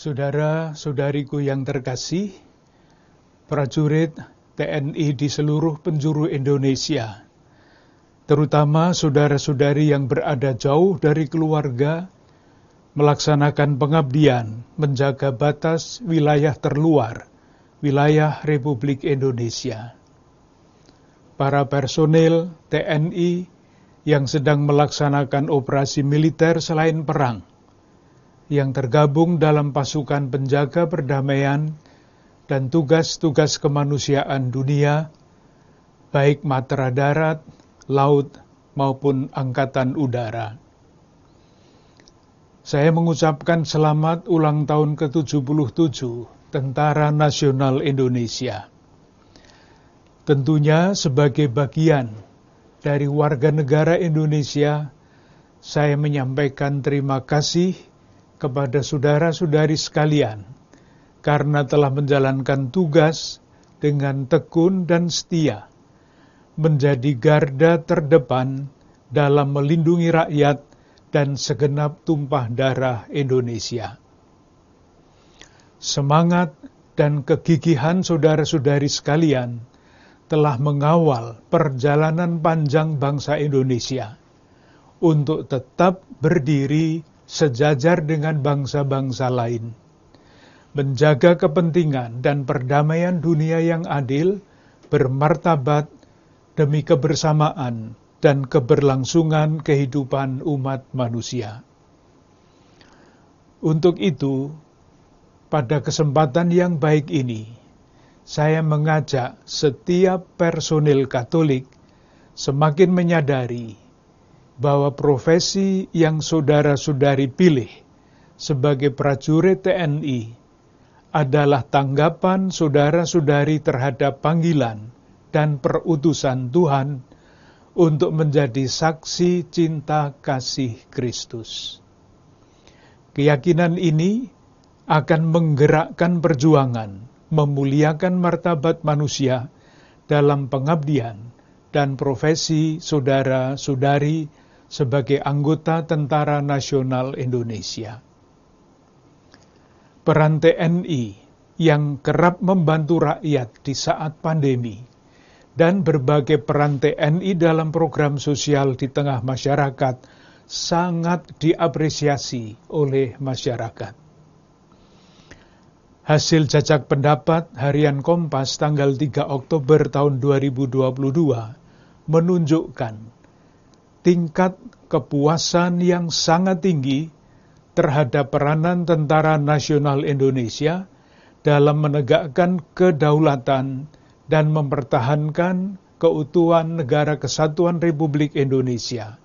Saudara-saudariku yang terkasih, prajurit TNI di seluruh penjuru Indonesia, terutama saudara-saudari yang berada jauh dari keluarga, melaksanakan pengabdian, menjaga batas wilayah terluar, wilayah Republik Indonesia. Para personil TNI yang sedang melaksanakan operasi militer selain perang, yang tergabung dalam pasukan penjaga perdamaian dan tugas-tugas kemanusiaan dunia, baik matra darat, laut, maupun angkatan udara. Saya mengucapkan selamat ulang tahun ke-77 Tentara Nasional Indonesia. Tentunya sebagai bagian dari warga negara Indonesia, saya menyampaikan terima kasih kepada saudara-saudari sekalian karena telah menjalankan tugas dengan tekun dan setia, menjadi garda terdepan dalam melindungi rakyat dan segenap tumpah darah Indonesia. Semangat dan kegigihan saudara-saudari sekalian telah mengawal perjalanan panjang bangsa Indonesia untuk tetap berdiri sejajar dengan bangsa-bangsa lain. Menjaga kepentingan dan perdamaian dunia yang adil, bermartabat demi kebersamaan dan keberlangsungan kehidupan umat manusia. Untuk itu, pada kesempatan yang baik ini, saya mengajak setiap personil Katolik semakin menyadari bahwa profesi yang saudara-saudari pilih sebagai prajurit TNI adalah tanggapan saudara-saudari terhadap panggilan dan perutusan Tuhan untuk menjadi saksi cinta kasih Kristus. Keyakinan ini akan menggerakkan perjuangan, memuliakan martabat manusia dalam pengabdian dan profesi saudara-saudari sebagai anggota Tentara Nasional Indonesia. Peran TNI yang kerap membantu rakyat di saat pandemi dan berbagai peran TNI dalam program sosial di tengah masyarakat sangat diapresiasi oleh masyarakat. Hasil jajak pendapat harian Kompas tanggal 3 Oktober tahun 2022 menunjukkan tingkat kepuasan yang sangat tinggi terhadap peranan Tentara Nasional Indonesia dalam menegakkan kedaulatan dan mempertahankan keutuhan negara kesatuan Republik Indonesia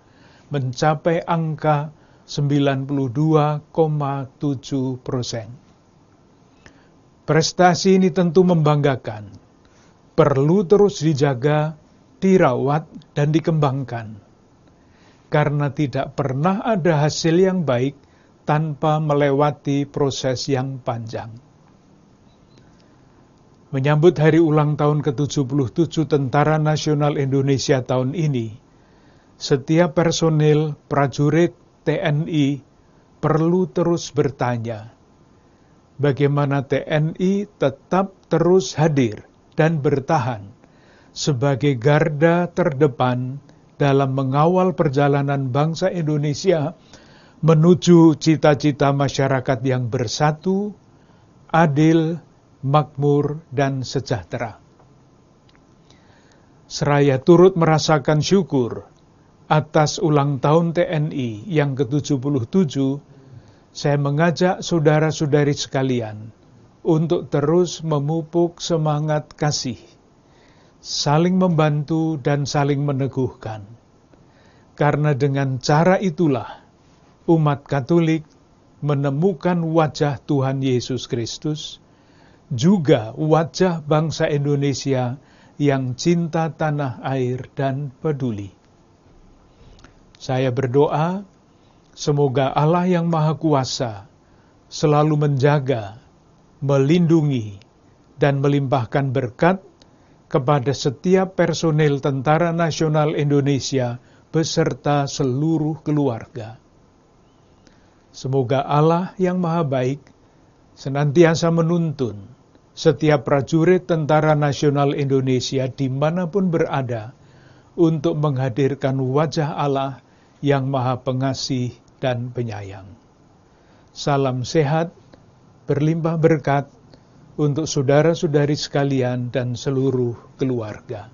mencapai angka 92,7 persen. Prestasi ini tentu membanggakan, perlu terus dijaga, dirawat, dan dikembangkan karena tidak pernah ada hasil yang baik tanpa melewati proses yang panjang. Menyambut hari ulang tahun ke-77 Tentara Nasional Indonesia tahun ini, setiap personil prajurit TNI perlu terus bertanya, bagaimana TNI tetap terus hadir dan bertahan sebagai garda terdepan dalam mengawal perjalanan bangsa Indonesia menuju cita-cita masyarakat yang bersatu, adil, makmur, dan sejahtera. Seraya turut merasakan syukur atas ulang tahun TNI yang ke-77, saya mengajak saudara-saudari sekalian untuk terus memupuk semangat kasih saling membantu dan saling meneguhkan. Karena dengan cara itulah umat Katolik menemukan wajah Tuhan Yesus Kristus, juga wajah bangsa Indonesia yang cinta tanah air dan peduli. Saya berdoa, semoga Allah yang Maha Kuasa selalu menjaga, melindungi, dan melimpahkan berkat kepada setiap personel Tentara Nasional Indonesia beserta seluruh keluarga. Semoga Allah yang Maha Baik senantiasa menuntun setiap prajurit Tentara Nasional Indonesia dimanapun berada untuk menghadirkan wajah Allah yang Maha Pengasih dan Penyayang. Salam sehat, berlimpah berkat, untuk saudara-saudari sekalian dan seluruh keluarga.